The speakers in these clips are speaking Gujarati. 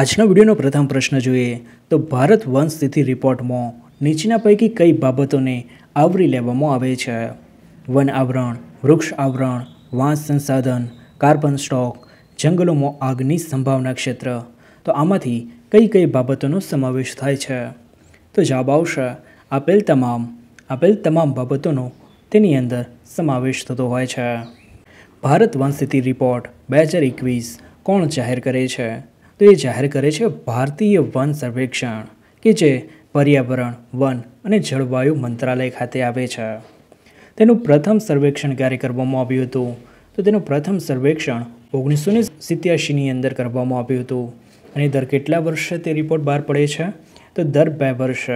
આજના વિડીયોનો પ્રથમ પ્રશ્ન જોઈએ તો ભારત વન સ્થિતિ રિપોર્ટમાં નીચેના પૈકી કઈ બાબતોને આવરી લેવામાં આવે છે વન આવરણ વૃક્ષ આવરણ વાંસ સંસાધન કાર્બન સ્ટોક જંગલોમાં આગની સંભાવના ક્ષેત્ર તો આમાંથી કઈ કઈ બાબતોનો સમાવેશ થાય છે તો જવાબ આવશે આપેલ તમામ આપેલ તમામ બાબતોનો તેની અંદર સમાવેશ થતો હોય છે ભારત વન સ્થિતિ રિપોર્ટ બે હજાર એકવીસ કોણ જાહેર કરે છે તો એ જાહેર કરે છે ભારતીય વન સર્વેક્ષણ કે જે પર્યાવરણ વન અને જળવાયુ મંત્રાલય ખાતે આવે છે તેનું પ્રથમ સર્વેક્ષણ ક્યારે કરવામાં આવ્યું હતું તો તેનું પ્રથમ સર્વેક્ષણ ઓગણીસો ને સિત્યાસીની અંદર કરવામાં આવ્યું હતું અને દર કેટલા વર્ષે તે રિપોર્ટ બહાર પડે છે તો દર બે વર્ષ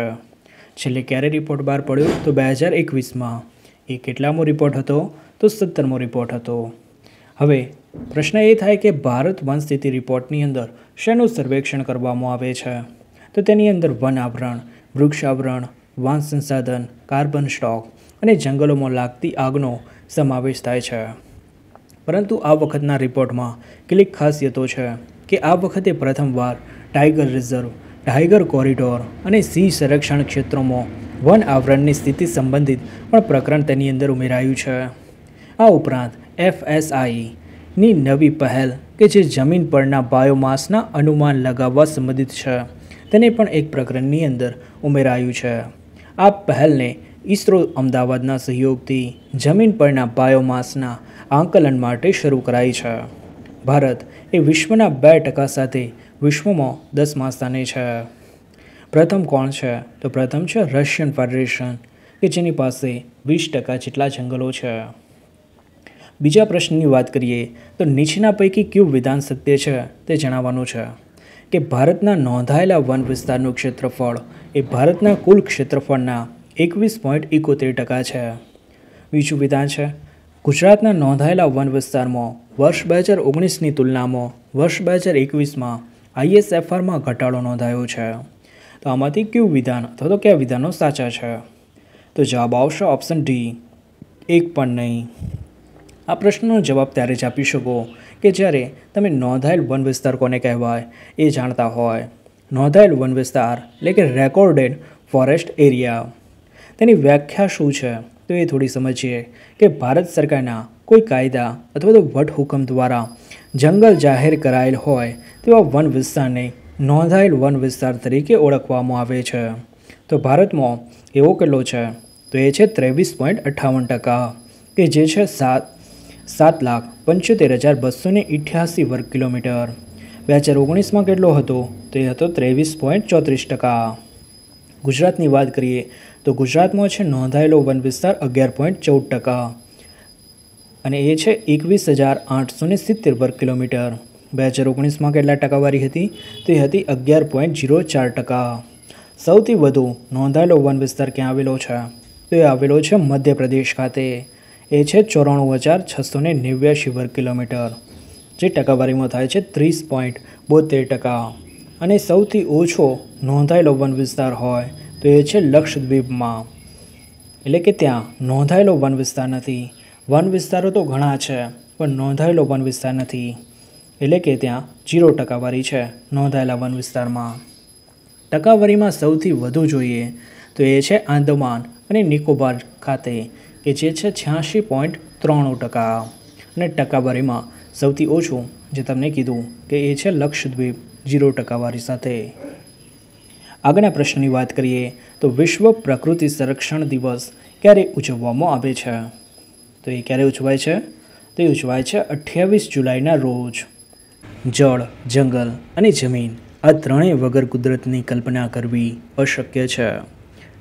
છેલ્લે ક્યારે રિપોર્ટ બહાર પડ્યો તો બે હજાર એકવીસમાં એ કેટલામો રિપોર્ટ હતો તો સત્તરમો રિપોર્ટ હતો હવે પ્રશ્ન એ થાય કે ભારત વનસ્થિતિ રિપોર્ટની અંદર શેનું સર્વેક્ષણ કરવામાં આવે છે તો તેની અંદર વન આવરણ વૃક્ષાવરણ વાન સંસાધન કાર્બન સ્ટોક અને જંગલોમાં લાગતી આગનો સમાવેશ થાય છે પરંતુ આ વખતના રિપોર્ટમાં કેટલીક ખાસિયતો છે કે આ વખતે પ્રથમવાર ટાઈગર રિઝર્વ ટાઈગર કોરિડોર અને સિંહ સંરક્ષણ ક્ષેત્રોમાં વન આવરણની સ્થિતિ સંબંધિત પણ પ્રકરણ તેની અંદર ઉમેરાયું છે આ ઉપરાંત એફએસઆઈ ની નવી પહેલ કે જે જમીન પરના બાયોમાસના અનુમાન લગાવવા સંબંધિત છે તેને પણ એક પ્રકરણની અંદર ઉમેરાયું છે આ પહેલને ઇસરો અમદાવાદના સહયોગથી જમીન પરના બાયોમાસના આંકલન માટે શરૂ કરાઈ છે ભારત એ વિશ્વના બે ટકા સાથે વિશ્વમાં દસમા સ્થાને છે પ્રથમ કોણ છે તો પ્રથમ છે રશિયન ફેડરેશન કે જેની પાસે વીસ ટકા જેટલા જંગલો છે બીજા પ્રશ્નની વાત કરીએ તો નીચેના પૈકી કયું વિધાન સત્ય છે તે જણાવવાનું છે કે ભારતના નોંધાયેલા વન વિસ્તારનું ક્ષેત્રફળ એ ભારતના કુલ ક્ષેત્રફળના એકવીસ પોઈન્ટ એકોતેર ટકા છે બીજું વિધાન છે ગુજરાતના નોંધાયેલા વન વિસ્તારમાં વર્ષ બે હજાર ઓગણીસની તુલનામાં વર્ષ બે હજાર એકવીસમાં આઈએસએફઆરમાં ઘટાડો નોંધાયો છે તો આમાંથી કયું વિધાન અથવા તો કયા વિધાનો સાચા છે તો જવાબ આવશે ઓપ્શન ડી એક પણ નહીં આ પ્રશ્નનો જવાબ ત્યારે જ આપી શકો કે જ્યારે તમે નોંધાયેલ વન વિસ્તાર કોને કહેવાય એ જાણતા હોય નોંધાયેલ વન વિસ્તાર એટલે કે રેકોર્ડેડ ફોરેસ્ટ એરિયા તેની વ્યાખ્યા શું છે તો એ થોડી સમજીએ કે ભારત સરકારના કોઈ કાયદા અથવા તો વટહુકમ દ્વારા જંગલ જાહેર કરાયેલ હોય તેવા વન વિસ્તારને નોંધાયેલ વન વિસ્તાર તરીકે ઓળખવામાં આવે છે તો ભારતમાં એવો કેટલો છે તો એ છે ત્રેવીસ પોઈન્ટ અઠ્ઠાવન ટકા કે જે છે સાત સાત લાખ પંચોતેર હજાર બસો ને ઇઠ્યાસી વર્ગ કિલોમીટર બે હજાર ઓગણીસમાં કેટલો હતો તે હતો ત્રેવીસ પોઈન્ટ ચોત્રીસ ટકા ગુજરાતની વાત કરીએ તો ગુજરાતમાં છે નોંધાયેલો વન વિસ્તાર અગિયાર પોઈન્ટ ચૌદ ટકા અને એ છે એકવીસ હજાર આઠસો ને સિત્તેર વર્ગ કિલોમીટર બે હજાર ઓગણીસમાં કેટલા ટકાવારી હતી તે હતી અગિયાર પોઈન્ટ જીરો ચાર ટકા સૌથી વધુ નોંધાયેલો વન વિસ્તાર ક્યાં આવેલો છે તે આવેલો છે મધ્યપ્રદેશ ખાતે એ છે ચોરાણું હજાર છસો ને નેવ્યાસી વર્ગ કિલોમીટર જે ટકાવારીમાં થાય છે ત્રીસ પોઈન્ટ બોતેર ટકા અને સૌથી ઓછો નોંધાયેલો વન વિસ્તાર હોય તો એ છે લક્ષદ્વીપમાં એટલે કે ત્યાં નોંધાયેલો વન વિસ્તાર નથી વન વિસ્તારો તો ઘણા છે પણ નોંધાયેલો વન વિસ્તાર નથી એટલે કે ત્યાં જીરો ટકાવારી છે નોંધાયેલા વન વિસ્તારમાં ટકાવારીમાં સૌથી વધુ જોઈએ તો એ છે આંદમાન અને નિકોબાર ખાતે કે જે છે છ્યાસી પોઈન્ટ ત્રાણું ટકા અને ટકાવારીમાં સૌથી ઓછું જે તમને કીધું કે એ છે લક્ષદ્વીપ ઝીરો ટકાવારી સાથે આગળના પ્રશ્નની વાત કરીએ તો વિશ્વ પ્રકૃતિ સંરક્ષણ દિવસ ક્યારે ઉજવવામાં આવે છે તો એ ક્યારે ઉજવાય છે તો એ ઉજવાય છે અઠ્યાવીસ જુલાઈના રોજ જળ જંગલ અને જમીન આ ત્રણેય વગર કુદરતની કલ્પના કરવી અશક્ય છે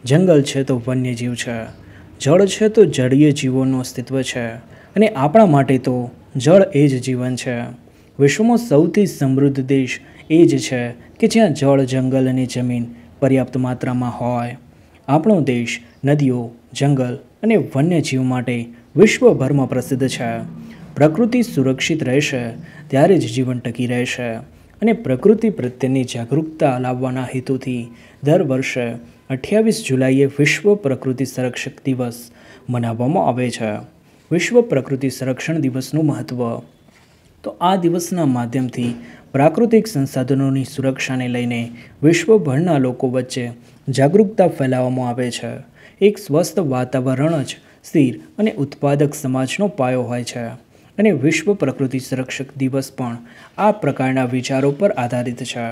જંગલ છે તો વન્યજીવ છે જળ છે તો જળીય જીવોનું અસ્તિત્વ છે અને આપણા માટે તો જળ એ જ જીવન છે વિશ્વમાં સૌથી સમૃદ્ધ દેશ એ જ છે કે જ્યાં જળ જંગલ અને જમીન પર્યાપ્ત માત્રામાં હોય આપણો દેશ નદીઓ જંગલ અને વન્યજીવ માટે વિશ્વભરમાં પ્રસિદ્ધ છે પ્રકૃતિ સુરક્ષિત રહેશે ત્યારે જ જીવન ટકી રહેશે અને પ્રકૃતિ પ્રત્યેની જાગૃતતા લાવવાના હેતુથી દર વર્ષે અઠ્યાવીસ જુલાઈએ વિશ્વ પ્રકૃતિ સંરક્ષક દિવસ મનાવવામાં આવે છે વિશ્વ પ્રકૃતિ સંરક્ષણ દિવસનું મહત્ત્વ તો આ દિવસના માધ્યમથી પ્રાકૃતિક સંસાધનોની સુરક્ષાને લઈને વિશ્વભરના લોકો વચ્ચે જાગૃતતા ફેલાવવામાં આવે છે એક સ્વસ્થ વાતાવરણ જ સ્થિર અને ઉત્પાદક સમાજનો પાયો હોય છે અને વિશ્વ પ્રકૃતિ સંરક્ષક દિવસ પણ આ પ્રકારના વિચારો પર આધારિત છે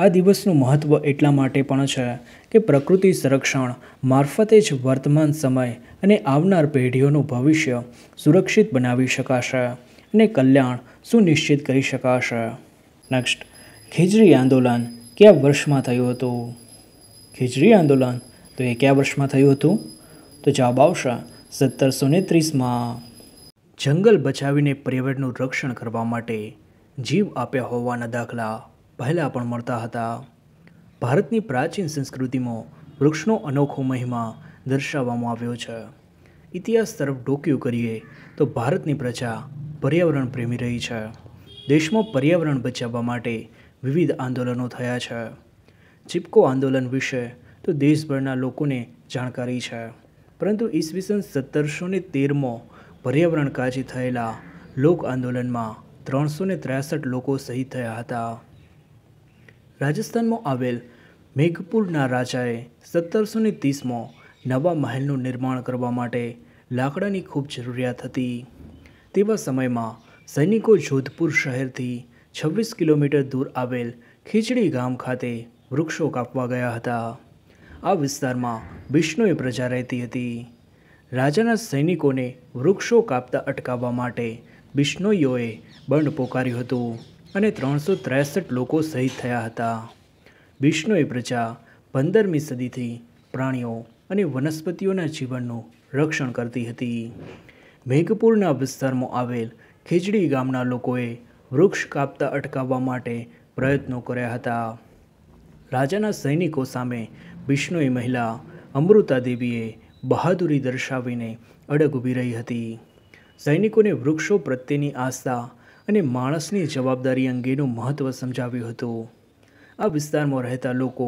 આ દિવસનું મહત્ત્વ એટલા માટે પણ છે કે પ્રકૃતિ સંરક્ષણ મારફતે જ વર્તમાન સમય અને આવનાર પેઢીઓનું ભવિષ્ય સુરક્ષિત બનાવી શકાશે અને કલ્યાણ સુનિશ્ચિત કરી શકાશે નેક્સ્ટ ખીજરી આંદોલન કયા વર્ષમાં થયું હતું ખીજરી આંદોલન તો એ કયા વર્ષમાં થયું હતું તો જવાબ આવશે સત્તરસો ને ત્રીસમાં જંગલ બચાવીને પર્યાવરણનું રક્ષણ કરવા માટે જીવ આપ્યા હોવાના દાખલા પહેલાં પણ મળતા હતા ભારતની પ્રાચીન સંસ્કૃતિમાં વૃક્ષનો અનોખો મહિમા દર્શાવવામાં આવ્યો છે ઇતિહાસ તરફ ડોક્યું કરીએ તો ભારતની પ્રજા પર્યાવરણ પ્રેમી રહી છે દેશમાં પર્યાવરણ બચાવવા માટે વિવિધ આંદોલનો થયા છે ચિપકો આંદોલન વિશે તો દેશભરના લોકોને જાણકારી છે પરંતુ ઈસવીસન સત્તરસો ને તેરમાં પર્યાવરણ કાજી થયેલા લોક આંદોલનમાં ત્રણસો ત્રેસઠ લોકો શહીદ થયા હતા રાજસ્થાનમાં આવેલ મેઘપુરના રાજાએ સત્તરસો ને ત્રીસમાં નવા મહેલનું નિર્માણ કરવા માટે લાકડાની ખૂબ જરૂરિયાત હતી તેવા સમયમાં સૈનિકો જોધપુર શહેરથી છવ્વીસ કિલોમીટર દૂર આવેલ ખીચડી ગામ ખાતે વૃક્ષો કાપવા ગયા હતા આ વિસ્તારમાં વિષ્ણુએ પ્રજા રહેતી હતી રાજાના સૈનિકોને વૃક્ષો કાપતા અટકાવવા માટે બિશ્નોઈઓએ બંડ પોકાર્યું હતું અને ત્રણસો ત્રેસઠ લોકો શહીદ થયા હતા વિષ્ણુએ પ્રજા પંદરમી સદીથી પ્રાણીઓ અને વનસ્પતિઓના જીવનનું રક્ષણ કરતી હતી મેઘપુરના વિસ્તારમાં આવેલ ખીચડી ગામના લોકોએ વૃક્ષ કાપતા અટકાવવા માટે પ્રયત્નો કર્યા હતા રાજાના સૈનિકો સામે વિષ્ણુએ મહિલા અમૃતા દેવીએ બહાદુરી દર્શાવીને અડગ ઊભી રહી હતી સૈનિકોને વૃક્ષો પ્રત્યેની આસ્થા અને માણસની જવાબદારી અંગેનું મહત્ત્વ સમજાવ્યું હતું આ વિસ્તારમાં રહેતા લોકો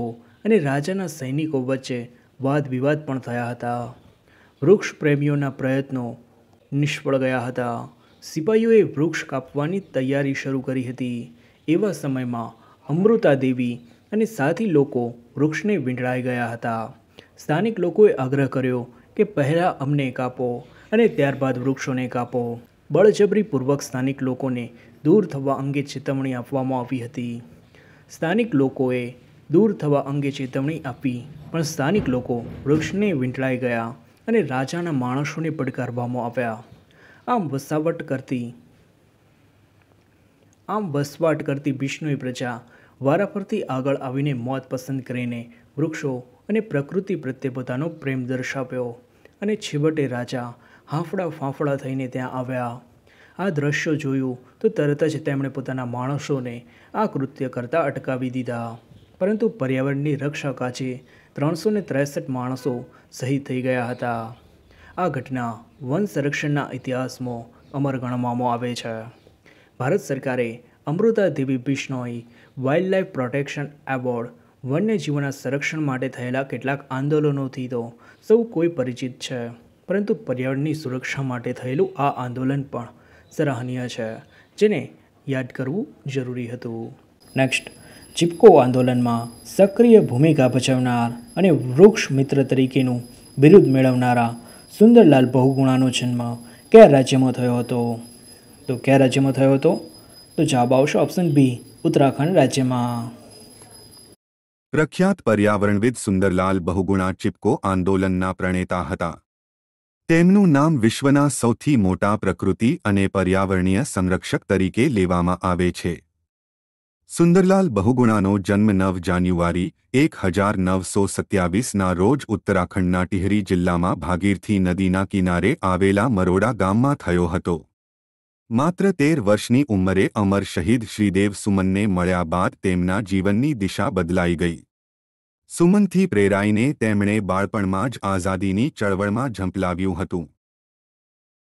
અને રાજાના સૈનિકો વચ્ચે વાદ વિવાદ પણ થયા હતા વૃક્ષ પ્રેમીઓના પ્રયત્નો નિષ્ફળ ગયા હતા સિપાહીઓએ વૃક્ષ કાપવાની તૈયારી શરૂ કરી હતી એવા સમયમાં અમૃતા દેવી અને સાથી લોકો વૃક્ષને વીંટળાઈ ગયા હતા સ્થાનિક લોકોએ આગ્રહ કર્યો કે પહેલાં અમને કાપો અને ત્યારબાદ વૃક્ષોને કાપો બળજબરીપૂર્વક સ્થાનિક લોકોને દૂર થવા અંગે ચેતવણી આપવામાં આવી હતી સ્થાનિક લોકોએ દૂર થવા અંગે ચેતવણી આપી પણ સ્થાનિક લોકો વૃક્ષને વીંટળાઈ ગયા અને રાજાના માણસોને પડકારવામાં આવ્યા આમ વસાવટ કરતી આમ વસવાટ કરતી બિશ્નોઈ પ્રજા વારાફરતી આગળ આવીને મોત પસંદ કરીને વૃક્ષો અને પ્રકૃતિ પ્રત્યે પોતાનો પ્રેમ દર્શાવ્યો અને છેવટે રાજા હાંફડા ફાંફડા થઈને ત્યાં આવ્યા આ દ્રશ્ય જોયું તો તરત જ તેમણે પોતાના માણસોને આ કૃત્ય કરતાં અટકાવી દીધા પરંતુ પર્યાવરણની રક્ષા કાચે ત્રણસો ને ત્રેસઠ માણસો શહીદ થઈ ગયા હતા આ ઘટના વન સંરક્ષણના ઇતિહાસમાં અમર ગણવામાં આવે છે ભારત સરકારે Amrita Devi Bishnoi life protection award વન્યજીવોના સંરક્ષણ માટે થયેલા કેટલાક આંદોલનોથી તો સૌ કોઈ પરિચિત છે પરંતુ પર્યાવરણની સુરક્ષા માટે થયેલું આ આંદોલન પણ સરાહનીય છે જેને યાદ કરવું જરૂરી હતું નેક્સ્ટ ચિપકો આંદોલનમાં સક્રિય ભૂમિકા ભજવનાર અને વૃક્ષ મિત્ર તરીકેનું બિરુદ મેળવનારા સુંદરલાલ બહુગુણાનો જન્મ કયા રાજ્યમાં થયો હતો તો કયા રાજ્યમાં થયો હતો તો જવાબ આવશે ઓપ્શન બી ઉત્તરાખંડ રાજ્યમાં પ્રખ્યાત પર્યાવરણવિદ સુંદરલાલ બહુગુણા ચિપકો આંદોલનના પ્રણેતા હતા તેમનું નામ વિશ્વના સૌથી મોટા પ્રકૃતિ અને પર્યાવરણીય સંરક્ષક તરીકે લેવામાં આવે છે સુંદરલાલ બહુગુણાનો જન્મ નવ જાન્યુઆરી એક હજાર નવસો સત્યાવીસના રોજ ઉત્તરાખંડના ટિહરી જિલ્લામાં ભાગીરથી નદીના કિનારે આવેલા મરોડા ગામમાં થયો હતો માત્ર તેર વર્ષની ઉંમરે અમર શહીદ શ્રીદેવ સુમનને મળ્યા બાદ તેમના જીવનની દિશા બદલાઈ ગઈ સુમનથી પ્રેરાઈને તેમણે બાળપણમાં જ આઝાદીની ચળવળમાં ઝંપલાવ્યું હતું